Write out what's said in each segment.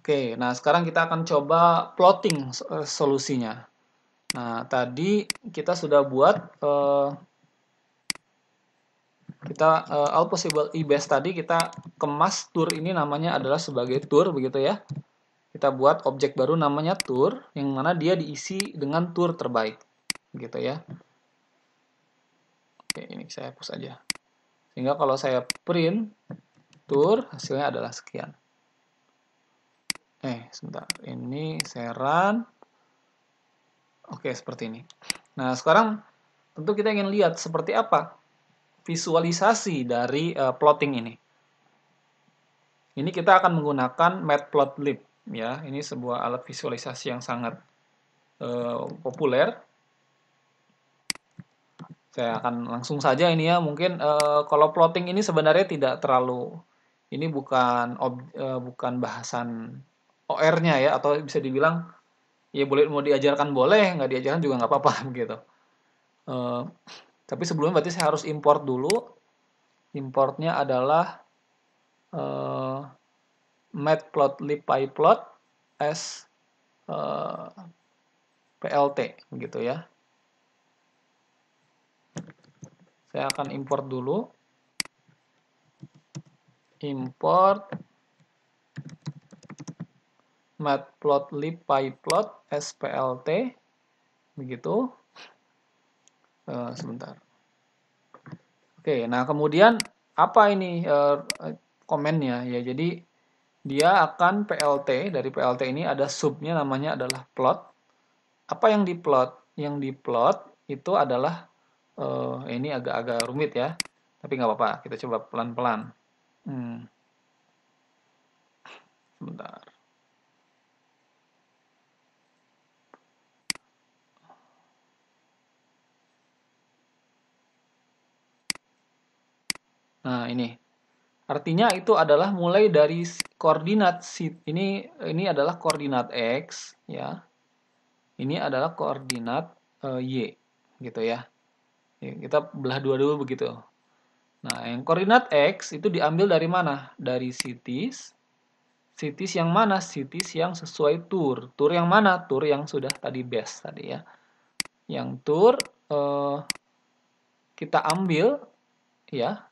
Oke, nah sekarang kita akan coba plotting eh, solusinya. Nah, tadi kita sudah buat uh, kita uh, all possible e best tadi kita kemas tour ini namanya adalah sebagai tour begitu ya. Kita buat objek baru namanya tour yang mana dia diisi dengan tour terbaik. Begitu ya. Oke, ini saya hapus aja. Sehingga kalau saya print tour hasilnya adalah sekian eh sebentar ini seran oke seperti ini nah sekarang tentu kita ingin lihat seperti apa visualisasi dari uh, plotting ini ini kita akan menggunakan matplotlib ya ini sebuah alat visualisasi yang sangat uh, populer saya akan langsung saja ini ya mungkin uh, kalau plotting ini sebenarnya tidak terlalu ini bukan ob, uh, bukan bahasan OR-nya ya atau bisa dibilang ya boleh mau diajarkan boleh nggak diajarkan juga nggak apa-apa gitu uh, tapi sebelumnya berarti saya harus import dulu importnya adalah uh, matplotlib pyplot s uh, eh, plt gitu ya saya akan import dulu import matplotlib pyplot splt begitu e, sebentar oke nah kemudian apa ini e, komennya ya jadi dia akan plt dari plt ini ada subnya namanya adalah plot apa yang diplot yang diplot itu adalah e, ini agak-agak rumit ya tapi nggak apa-apa kita coba pelan-pelan hmm. sebentar Nah, ini. Artinya itu adalah mulai dari koordinat ini ini adalah koordinat x ya. Ini adalah koordinat uh, y gitu ya. Kita belah dua dulu begitu. Nah, yang koordinat x itu diambil dari mana? Dari cities cities yang mana? cities yang sesuai tour tour yang mana? tour yang sudah tadi best tadi ya. Yang tour uh, eh, kita ambil ya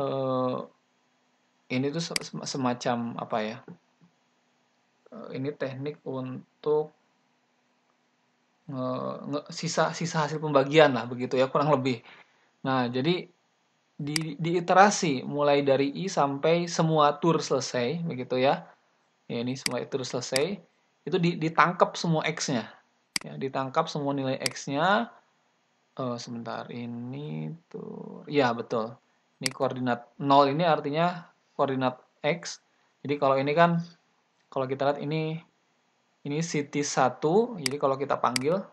uh, ini tuh semacam apa ya? Uh, ini teknik untuk sisa sisa hasil pembagian lah begitu ya kurang lebih. Nah jadi di, di iterasi mulai dari i sampai semua tur selesai begitu ya. ya ini semua tur selesai itu ditangkap semua x-nya. Ya, ditangkap semua nilai x-nya. Oh, sebentar ini tuh ya betul ini koordinat 0 ini artinya koordinat X. Jadi kalau ini kan, kalau kita lihat ini, ini city 1, jadi kalau kita panggil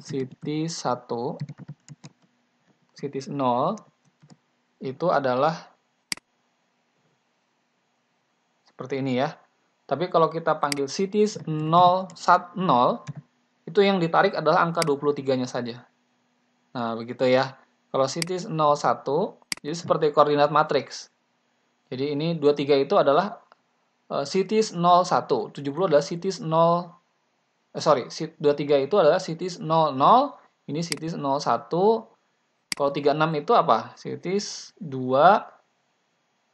city 1, city 0, itu adalah seperti ini ya. Tapi kalau kita panggil city sat 0 itu yang ditarik adalah angka 23-nya saja. Nah, begitu ya. Kalau city 01, jadi seperti koordinat matriks. Jadi ini 23 itu adalah uh, cities 01, 70 adalah cities 0 eh, sorry, 23 itu adalah cities 00, ini cities 01. Kalau 36 itu apa? Cities 2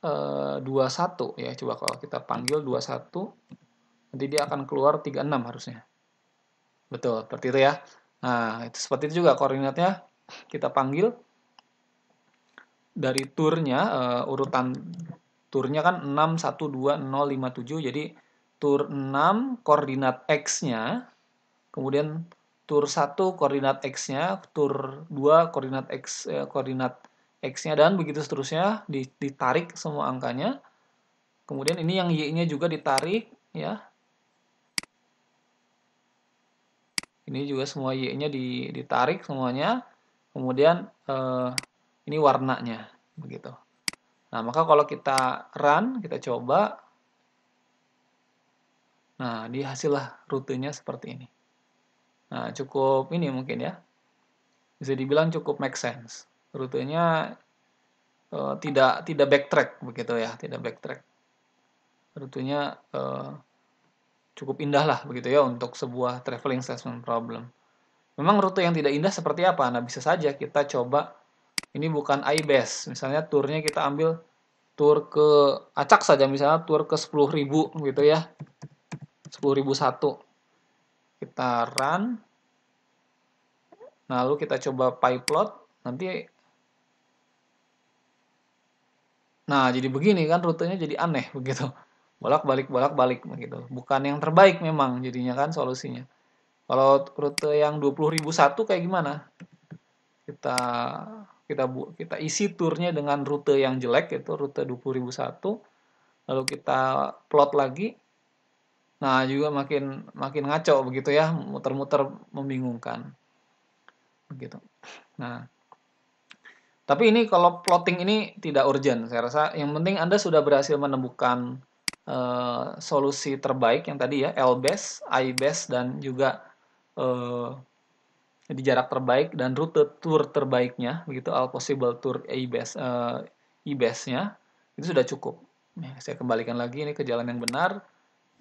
uh, 21 ya. Coba kalau kita panggil 21 nanti dia akan keluar 36 harusnya. Betul, seperti itu ya. Nah, itu seperti itu juga koordinatnya kita panggil dari turnya uh, urutan turnya kan 612057 jadi tur 6 koordinat x-nya kemudian tur 1 koordinat x-nya, tur 2 koordinat x eh, koordinat x-nya dan begitu seterusnya ditarik semua angkanya. Kemudian ini yang y-nya juga ditarik ya. Ini juga semua y-nya ditarik semuanya. Kemudian eh, ini warnanya begitu. Nah, maka kalau kita run, kita coba Nah, di hasillah rutenya seperti ini. Nah, cukup ini mungkin ya. Bisa dibilang cukup make sense. Rutenya e, tidak tidak backtrack begitu ya, tidak backtrack. Rutenya e, cukup indah lah begitu ya untuk sebuah traveling assessment problem. Memang rute yang tidak indah seperti apa? Nah, bisa saja kita coba ini bukan IBES. misalnya turnya kita ambil tur ke acak saja misalnya tur ke 10.000 gitu ya 10.001 kita run nah lalu kita coba pie plot nanti nah jadi begini kan rutenya jadi aneh begitu bolak-balik bolak-balik begitu bukan yang terbaik memang jadinya kan solusinya kalau rute yang 20.001 kayak gimana kita kita bu kita isi turnya dengan rute yang jelek itu rute 20001 lalu kita plot lagi nah juga makin makin ngaco begitu ya muter-muter membingungkan begitu nah tapi ini kalau plotting ini tidak urgent saya rasa yang penting anda sudah berhasil menemukan uh, solusi terbaik yang tadi ya L best, I best dan juga uh, jadi jarak terbaik dan rute tour terbaiknya, begitu all possible tour e best uh, e base itu sudah cukup. saya kembalikan lagi ini ke jalan yang benar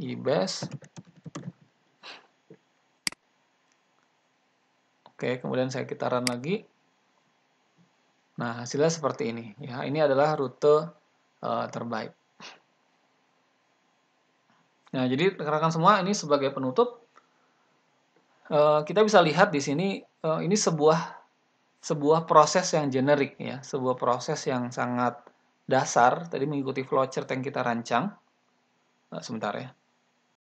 e best Oke, kemudian saya kitaran lagi. Nah, hasilnya seperti ini. Ya, ini adalah rute uh, terbaik. Nah, jadi rekan-rekan semua ini sebagai penutup Eh, kita bisa lihat di sini uh, ini sebuah sebuah proses yang generik ya, sebuah proses yang sangat dasar tadi mengikuti flowchart yang kita rancang. Uh, sebentar ya.